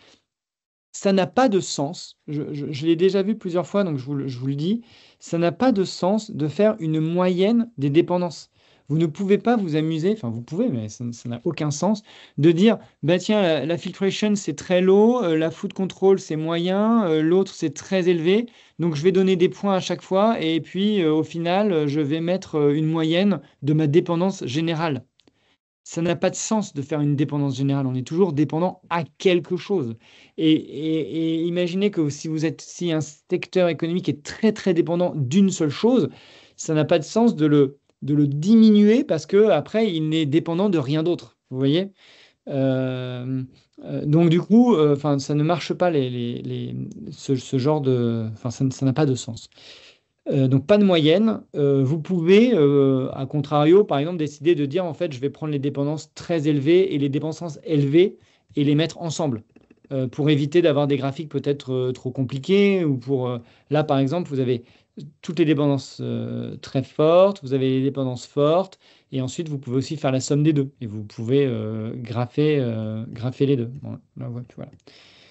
S1: Ça n'a pas de sens, je, l'ai déjà vu plusieurs fois, donc je vous le dis, ça n'a pas de sens de faire une moyenne des dépendances. Vous ne pouvez pas vous amuser, enfin vous pouvez, mais ça n'a aucun sens, de dire, bah tiens, la, filtration c'est très low, euh, la food control c'est moyen, euh, l'autre c'est très élevé, donc je vais donner des points à chaque fois, et puis euh, au final, je vais mettre une moyenne de ma dépendance générale. Ça n'a pas de sens de faire une dépendance générale, on est toujours dépendant à quelque chose. Et, et imaginez que si vous êtes, si un secteur économique est très très dépendant d'une seule chose, ça n'a pas de sens de le de le diminuer parce que après il n'est dépendant de rien d'autre. Vous voyez euh, euh, donc du coup, euh, enfin ça ne marche pas les, ce, genre de, enfin ça n'a pas de sens. donc pas de moyenne. vous pouvez, à contrario, par exemple, décider de dire en fait, je vais prendre les dépendances très élevées et les dépendances élevées et les mettre ensemble pour éviter d'avoir des graphiques peut-être trop compliqués ou pour là par exemple, vous avez toutes les dépendances euh, très fortes, vous avez les dépendances fortes, et ensuite vous pouvez aussi faire la somme des deux, et vous pouvez euh, grafer, euh, graffer, les deux.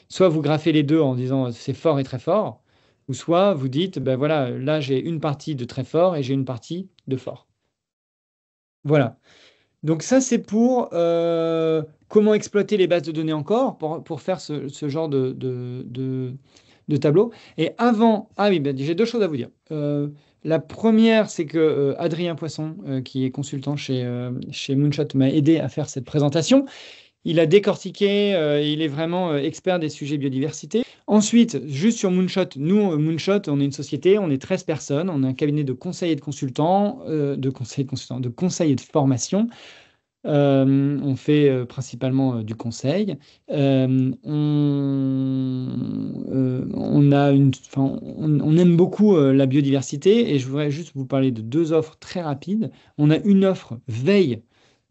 S1: Soit vous graffez les deux en disant c'est fort et très fort, ou soit vous dites, ben voilà, là j'ai une partie de très fort et j'ai une partie de fort. Voilà. Donc ça, c'est pour comment exploiter les bases de données encore, pour, faire ce, genre de, de de tableau. Et avant, ah oui, ben, j'ai deux choses à vous dire. Euh, la première, c'est que euh, Adrien Poisson, euh, qui est consultant chez, chez Moonshot, m'a aidé à faire cette présentation. Il a décortiqué, il est vraiment expert des sujets biodiversité. Ensuite, juste sur Moonshot, nous, Moonshot, on est une société, on est 13 personnes, on a un cabinet de conseillers de consultants, de conseillers de consultants, de conseils et de formation. Euh, on fait euh, principalement euh, du conseil. On, a une, on, aime beaucoup la biodiversité et je voudrais juste vous parler de deux offres très rapides. On a une offre veille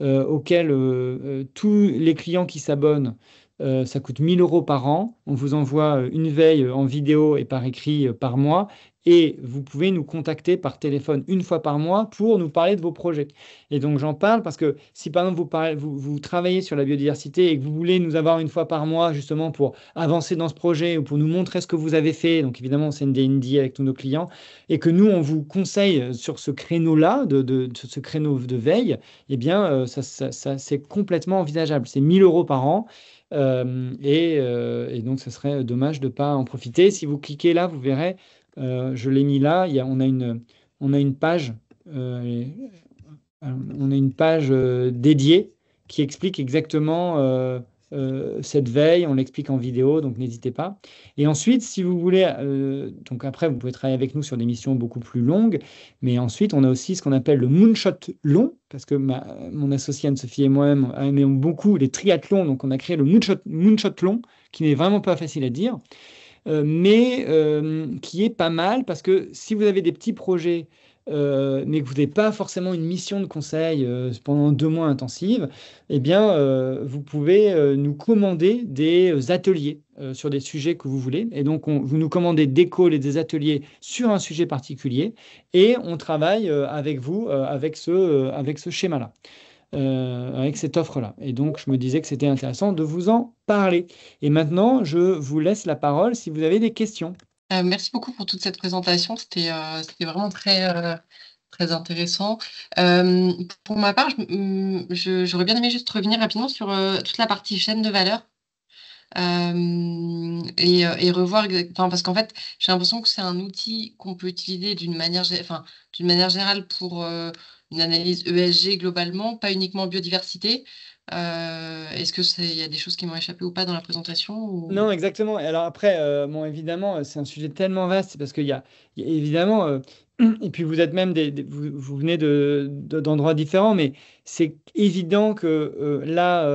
S1: auquel tous les clients qui s'abonnent ça coûte 1000 euros par an. On vous envoie une veille en vidéo et par écrit par mois. Et vous pouvez nous contacter par téléphone une fois par mois pour nous parler de vos projets. Et donc j'en parle parce que si par exemple vous, vous, travaillez sur la biodiversité et que vous voulez nous avoir une fois par mois justement pour avancer dans ce projet ou pour nous montrer ce que vous avez fait, donc évidemment c'est une DND avec tous nos clients, et que nous on vous conseille euh, sur ce créneau-là, de, ce créneau de veille, eh bien euh, ça, c'est complètement envisageable. C'est 1000 euros par an. Euh, et, et, donc, ce serait dommage de ne pas en profiter. Si vous cliquez là, vous verrez, euh, je l'ai mis là. on, a une, page, euh, on a une page euh, dédiée qui explique exactement cette veille, on l'explique en vidéo, donc n'hésitez pas. Et ensuite, si vous voulez, donc après, vous pouvez travailler avec nous sur des missions beaucoup plus longues, mais ensuite, on a aussi ce qu'on appelle le moonshot long, parce que mon associé Anne-Sophie et moi-même aimons beaucoup les triathlons, donc on a créé le moonshot long, qui n'est vraiment pas facile à dire. Euh, mais euh, qui est pas mal parce que si vous avez des petits projets, euh, mais que vous n'avez pas forcément une mission de conseil pendant deux mois intensive, eh bien, vous pouvez nous commander des ateliers sur des sujets que vous voulez. Et donc, vous nous commandez des calls et des ateliers sur un sujet particulier et on travaille avec vous avec ce schéma-là. Euh, avec cette offre-là. Et donc, je me disais que c'était intéressant de vous en parler. Et maintenant, je vous laisse la parole si vous avez des questions. Euh, merci beaucoup pour toute cette présentation. C'était euh, vraiment très très intéressant. pour ma part, mm, j'aurais bien aimé juste revenir rapidement sur toute la partie chaîne de valeur. et, revoir enfin, parce qu'en fait j'ai l'impression que c'est un outil qu'on peut utiliser d'une manière enfin d'une manière générale pour une analyse ESG globalement, pas uniquement biodiversité. Euh, est-ce qu'il y a des choses qui m'ont échappé ou pas dans la présentation Non, exactement. Alors après, euh, bon, évidemment, euh, c'est un sujet tellement vaste parce qu'il y, a évidemment, (clears throat) et puis vous êtes même des, vous, venez d'endroits de, d'endroits différents, mais c'est évident que là,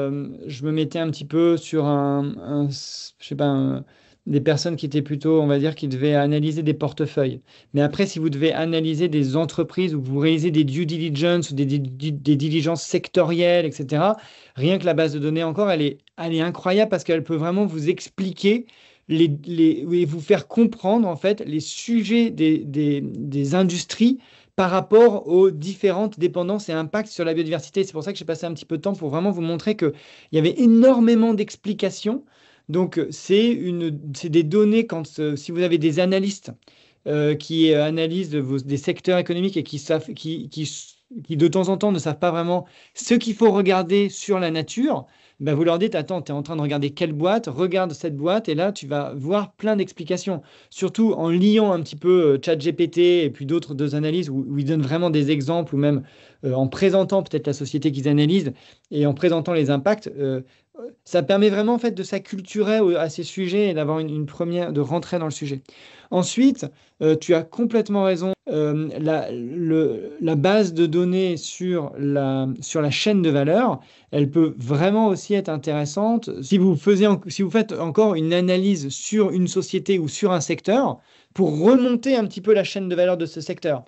S1: je me mettais un petit peu sur un, un je sais pas. Un, des personnes qui étaient plutôt, on va dire, qui devaient analyser des portefeuilles. Mais après, si vous devez analyser des entreprises ou vous réalisez des due diligence ou des, diligences sectorielles, etc., rien que la base de données encore, elle est, incroyable parce qu'elle peut vraiment vous expliquer les, et vous faire comprendre, en fait, les sujets des, des industries par rapport aux différentes dépendances et impacts sur la biodiversité. C'est pour ça que j'ai passé un petit peu de temps pour vraiment vous montrer qu'il y avait énormément d'explications donc, c'est des données, quand, euh, si vous avez des analystes euh, qui analysent des secteurs économiques et qui, savent, qui, qui, qui, de temps en temps ne savent pas vraiment ce qu'il faut regarder sur la nature, ben vous leur dites, attends, tu es en train de regarder quelle boîte, regarde cette boîte, et là, tu vas voir plein d'explications. Surtout en liant un petit peu euh, ChatGPT et puis d'autres analyses où, ils donnent vraiment des exemples ou même euh, en présentant peut-être la société qu'ils analysent et en présentant les impacts, euh, ça permet vraiment en fait de s'acculturer à ces sujets et d'avoir une, première de rentrer dans le sujet. Ensuite, euh, tu as complètement raison. la, base de données sur la, sur la chaîne de valeur, elle peut vraiment aussi être intéressante. si vous faites encore une analyse sur une société ou sur un secteur, pour remonter un petit peu la chaîne de valeur de ce secteur.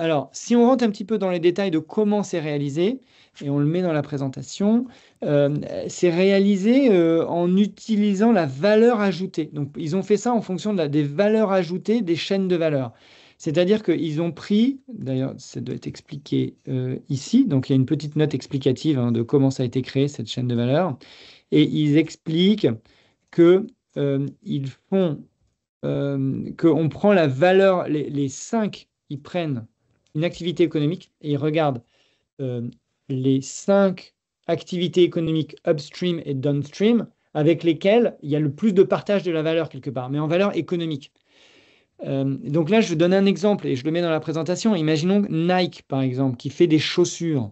S1: Alors, si on rentre un petit peu dans les détails de comment c'est réalisé, et on le met dans la présentation, euh, c'est réalisé euh, en utilisant la valeur ajoutée. Donc, ils ont fait ça en fonction de des valeurs ajoutées des chaînes de valeur. C'est-à-dire qu'ils ont pris, d'ailleurs, ça doit être expliqué euh, ici, donc il y a une petite note explicative hein, de comment ça a été créé, cette chaîne de valeur, et ils expliquent que font, qu'on prend la valeur, les, les cinq, ils prennent une activité économique et il regarde euh, les cinq activités économiques upstream et downstream avec lesquelles il y a le plus de partage de la valeur quelque part, mais en valeur économique. Euh, donc là, je donne un exemple et je le mets dans la présentation. Imaginons Nike, par exemple, qui fait des chaussures.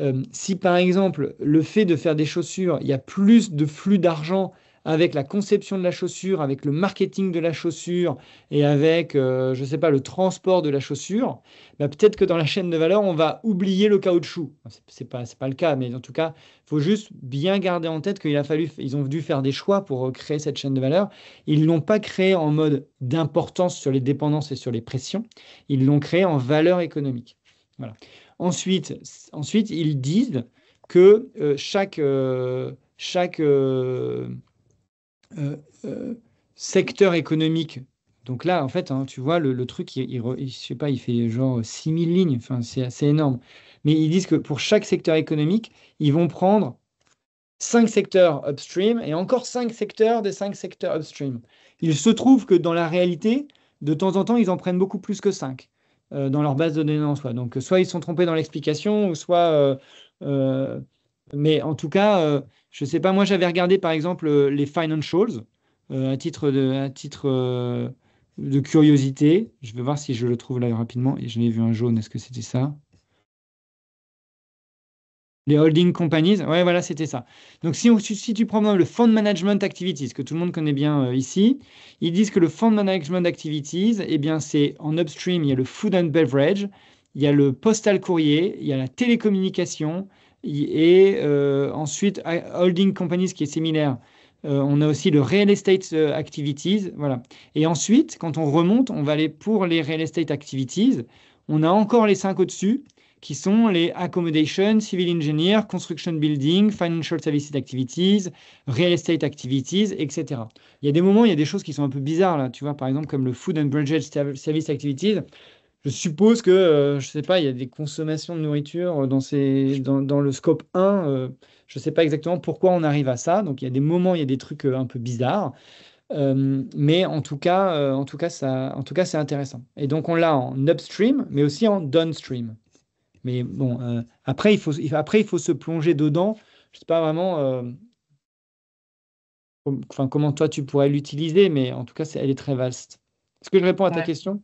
S1: Euh, si, par exemple, le fait de faire des chaussures, il y a plus de flux d'argent avec la conception de la chaussure, avec le marketing de la chaussure et avec, euh, je ne sais pas, le transport de la chaussure, bah, peut-être que dans la chaîne de valeur, on va oublier le caoutchouc. Ce n'est pas, pas le cas, mais en tout cas, il faut juste bien garder en tête qu'ils fallu, ils ont dû faire des choix pour euh, créer cette chaîne de valeur. Ils ne l'ont pas créée en mode d'importance sur les dépendances et sur les pressions. Ils l'ont créée en valeur économique. Voilà. Ensuite, ensuite, ils disent que euh, chaque, chaque euh, euh, secteur économique. Donc là, en fait, hein, tu vois, le, truc, il, je pas, il fait genre 6000 lignes, enfin, c'est assez énorme. Mais ils disent que pour chaque secteur économique, ils vont prendre 5 secteurs upstream et encore 5 secteurs des 5 secteurs upstream. Il se trouve que dans la réalité, de temps en temps, ils en prennent beaucoup plus que 5 euh, dans leur base de données en soi. Donc, soit ils sont trompés dans l'explication, soit mais en tout cas, euh, je ne sais pas, moi j'avais regardé par exemple euh, les financials à euh, titre, de, à titre de curiosité. Je vais voir si je le trouve là rapidement. Et je l'ai vu un jaune, est-ce que c'était ça les holding companies, ouais, voilà, c'était ça. Donc, si, on, si tu prends le fund management activities, que tout le monde connaît bien ici, ils disent que le fund management activities, eh bien, c'est en upstream, il y a le food and beverage, il y a le postal courrier, il y a la télécommunication, et euh, ensuite, holding companies qui est similaire. Euh, on a aussi le real estate euh, activities. Voilà. Et ensuite, quand on remonte, on va aller pour les real estate activities. On a encore les cinq au-dessus qui sont les accommodation, civil engineer, construction building, financial services activities, real estate activities, etc. Il y a des moments, il y a des choses qui sont un peu bizarres là, tu vois, par exemple comme le food and Budget service activities je suppose que, euh, je sais pas, il y a des consommations de nourriture euh, dans, ces, dans, le scope 1. Euh, je ne sais pas exactement pourquoi on arrive à ça. Donc, il y a des moments, il y a des trucs un peu bizarres. mais en tout cas, en c'est intéressant. Et donc, on l'a en upstream, mais aussi en downstream. Mais bon, après, il faut, après, il faut se plonger dedans. Je ne sais pas vraiment comment toi tu pourrais l'utiliser, mais en tout cas, elle est très vaste. Est-ce que je réponds à ta question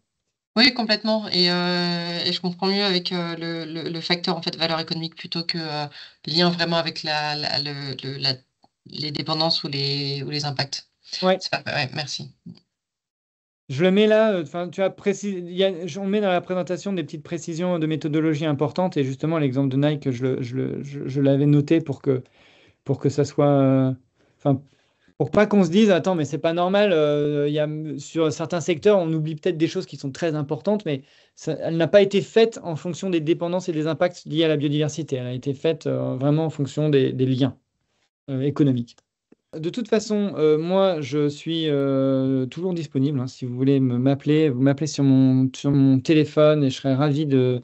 S1: oui, complètement. Euh, et, je comprends mieux avec euh, le, facteur en fait valeur économique plutôt que euh, lien vraiment avec la, les dépendances ou les, ou les impacts. Oui, merci. Je le mets là, enfin, tu as on met dans la présentation des petites précisions de méthodologie importantes et justement l'exemple de Nike, je, l'avais je, je, noté pour que, pour que ça soit, enfin, pour pas qu'on se dise attends mais c'est pas normal euh, il y a, sur certains secteurs on oublie peut-être des choses qui sont très importantes mais elle n'a pas été faite en fonction des dépendances et des impacts liés à la biodiversité elle a été faite euh, vraiment en fonction des, liens euh, économiques de toute façon moi je suis toujours disponible hein. si vous voulez m'appeler vous m'appelez sur mon, sur mon téléphone et je serai ravi de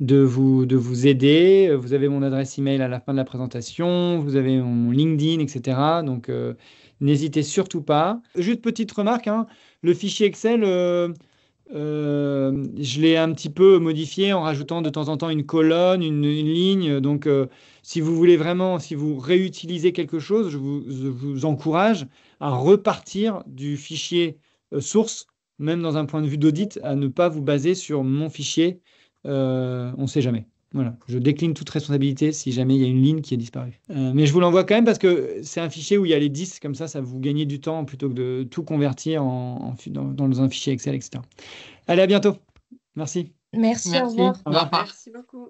S1: de vous, de vous aider. Vous avez mon adresse email à la fin de la présentation, vous avez mon LinkedIn, etc. Donc, N'hésitez surtout pas. Juste petite remarque, hein, le fichier Excel, euh, euh, je l'ai un petit peu modifié en rajoutant de temps en temps une colonne, une, ligne. Donc, euh, si vous voulez vraiment, si vous réutilisez quelque chose, je vous, je vous encourage à repartir du fichier source, même dans un point de vue d'audit, à ne pas vous baser sur mon fichier. on ne sait jamais. Voilà, je décline toute responsabilité si jamais il y a une ligne qui est disparue. Euh, mais je vous l'envoie quand même parce que c'est un fichier où il y a les 10, comme ça, ça vous gagnez du temps plutôt que de tout convertir en, dans, un fichier Excel, etc. Allez, à bientôt. Merci. Merci, Au revoir. Merci beaucoup.